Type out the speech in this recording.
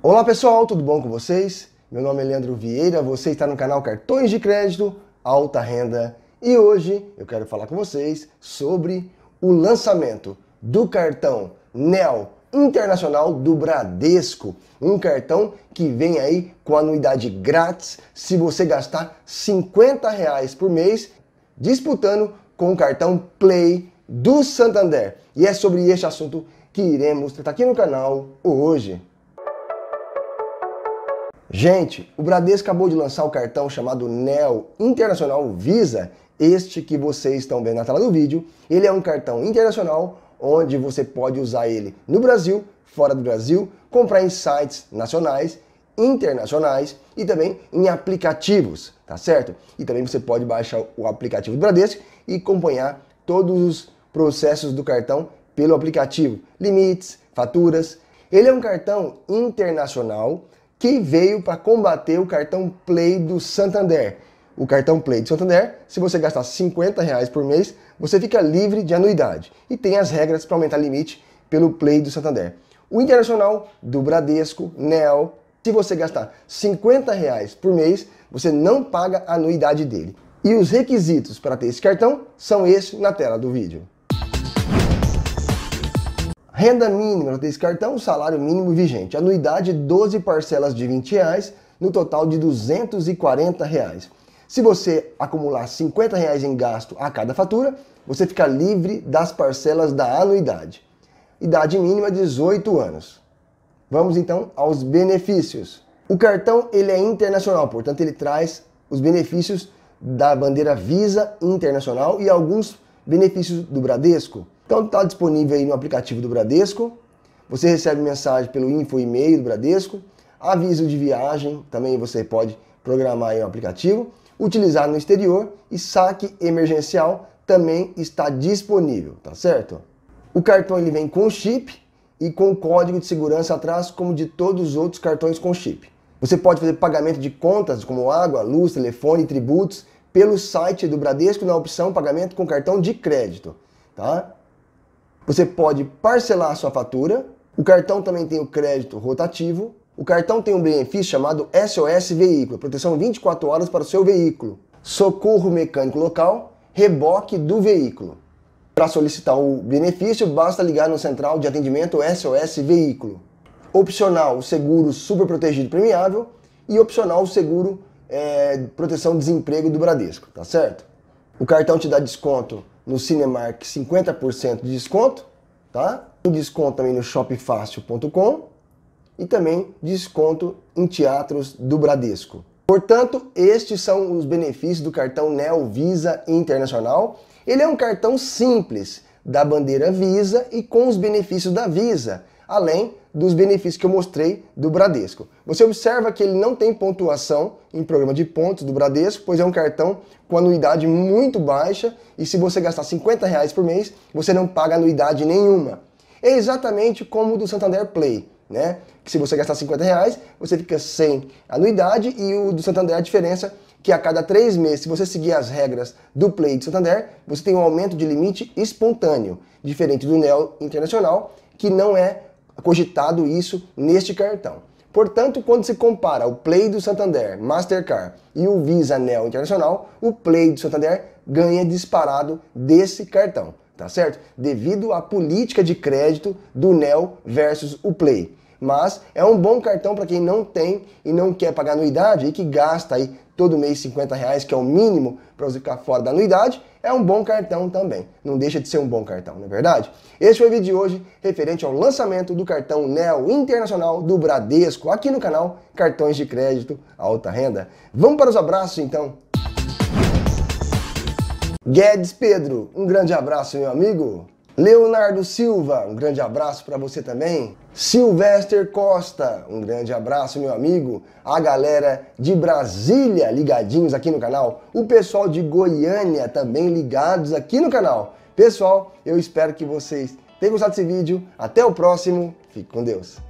Olá pessoal, tudo bom com vocês? Meu nome é Leandro Vieira, você está no canal Cartões de Crédito Alta Renda e hoje eu quero falar com vocês sobre o lançamento do cartão NEL Internacional do Bradesco, um cartão que vem aí com anuidade grátis se você gastar 50 reais por mês disputando com o cartão Play do Santander. E é sobre este assunto que iremos tratar aqui no canal hoje. Gente, o Bradesco acabou de lançar o cartão chamado NEO Internacional Visa, este que vocês estão vendo na tela do vídeo. Ele é um cartão internacional onde você pode usar ele no Brasil, fora do Brasil, comprar em sites nacionais, internacionais e também em aplicativos, tá certo? E também você pode baixar o aplicativo do Bradesco e acompanhar todos os processos do cartão pelo aplicativo, limites, faturas. Ele é um cartão internacional que veio para combater o cartão Play do Santander. O cartão Play do Santander, se você gastar 50 reais por mês, você fica livre de anuidade e tem as regras para aumentar limite pelo Play do Santander. O Internacional, do Bradesco, NEO, se você gastar 50 reais por mês, você não paga a anuidade dele. E os requisitos para ter esse cartão são esses na tela do vídeo. Renda mínima, desse cartão, salário mínimo vigente. Anuidade, 12 parcelas de 20 reais, no total de 240 reais. Se você acumular 50 reais em gasto a cada fatura, você fica livre das parcelas da anuidade. Idade mínima 18 anos. Vamos então aos benefícios. O cartão ele é internacional, portanto ele traz os benefícios da bandeira Visa internacional e alguns benefícios do Bradesco. Então está disponível aí no aplicativo do Bradesco. Você recebe mensagem pelo info e-mail do Bradesco. Aviso de viagem também você pode programar aí no aplicativo. Utilizar no exterior e saque emergencial também está disponível, tá certo? O cartão ele vem com chip e com código de segurança atrás, como de todos os outros cartões com chip. Você pode fazer pagamento de contas como água, luz, telefone, tributos pelo site do Bradesco na opção pagamento com cartão de crédito, tá? Você pode parcelar a sua fatura. O cartão também tem o crédito rotativo. O cartão tem um benefício chamado SOS Veículo, proteção 24 horas para o seu veículo, socorro mecânico local, reboque do veículo. Para solicitar o benefício, basta ligar no central de atendimento SOS Veículo. Opcional o seguro super protegido premiável e opcional o seguro é, proteção desemprego do Bradesco, tá certo? O cartão te dá desconto no Cinemark 50% de desconto, tá? Tem desconto também no shopfácil.com e também desconto em teatros do Bradesco. Portanto, estes são os benefícios do cartão Neo Visa Internacional. Ele é um cartão simples, da bandeira Visa e com os benefícios da Visa, além dos benefícios que eu mostrei do Bradesco. Você observa que ele não tem pontuação em programa de pontos do Bradesco, pois é um cartão com anuidade muito baixa e se você gastar 50 reais por mês, você não paga anuidade nenhuma. É exatamente como o do Santander Play, né? Que se você gastar 50 reais, você fica sem anuidade e o do Santander a diferença é que a cada três meses, se você seguir as regras do Play de Santander, você tem um aumento de limite espontâneo, diferente do Neo Internacional, que não é cogitado isso neste cartão. Portanto, quando se compara o Play do Santander, Mastercard e o Visa Neo Internacional, o Play do Santander ganha disparado desse cartão, tá certo? Devido à política de crédito do Neo versus o Play. Mas é um bom cartão para quem não tem e não quer pagar anuidade e que gasta aí todo mês 50 reais, que é o mínimo para você ficar fora da anuidade, é um bom cartão também. Não deixa de ser um bom cartão, não é verdade? Este foi o vídeo de hoje referente ao lançamento do cartão Neo Internacional do Bradesco aqui no canal Cartões de Crédito Alta Renda. Vamos para os abraços então. Guedes Pedro, um grande abraço, meu amigo. Leonardo Silva, um grande abraço para você também. Sylvester Costa, um grande abraço, meu amigo. A galera de Brasília ligadinhos aqui no canal. O pessoal de Goiânia também ligados aqui no canal. Pessoal, eu espero que vocês tenham gostado desse vídeo. Até o próximo. Fique com Deus.